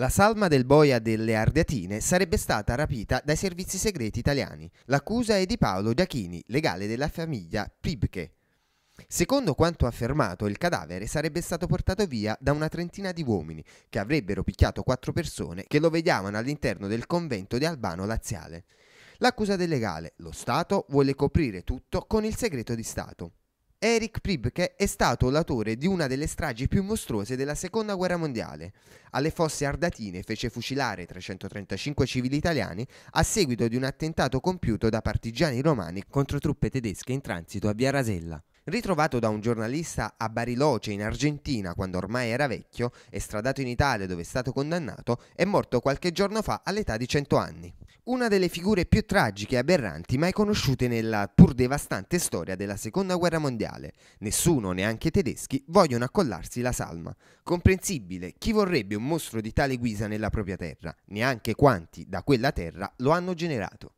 La salma del boia delle Ardeatine sarebbe stata rapita dai servizi segreti italiani. L'accusa è di Paolo Giachini, legale della famiglia Pribke. Secondo quanto affermato, il cadavere sarebbe stato portato via da una trentina di uomini che avrebbero picchiato quattro persone che lo vegliavano all'interno del convento di Albano Laziale. L'accusa del legale, lo Stato, vuole coprire tutto con il segreto di Stato. Eric Pribke è stato l'autore di una delle stragi più mostruose della Seconda Guerra Mondiale. Alle fosse ardatine fece fucilare 335 civili italiani a seguito di un attentato compiuto da partigiani romani contro truppe tedesche in transito a Via Rasella. Ritrovato da un giornalista a Bariloce in Argentina quando ormai era vecchio, estradato in Italia dove è stato condannato, è morto qualche giorno fa all'età di 100 anni. Una delle figure più tragiche e aberranti mai conosciute nella pur devastante storia della Seconda Guerra Mondiale. Nessuno, neanche i tedeschi, vogliono accollarsi la salma. Comprensibile, chi vorrebbe un mostro di tale guisa nella propria terra? Neanche quanti da quella terra lo hanno generato.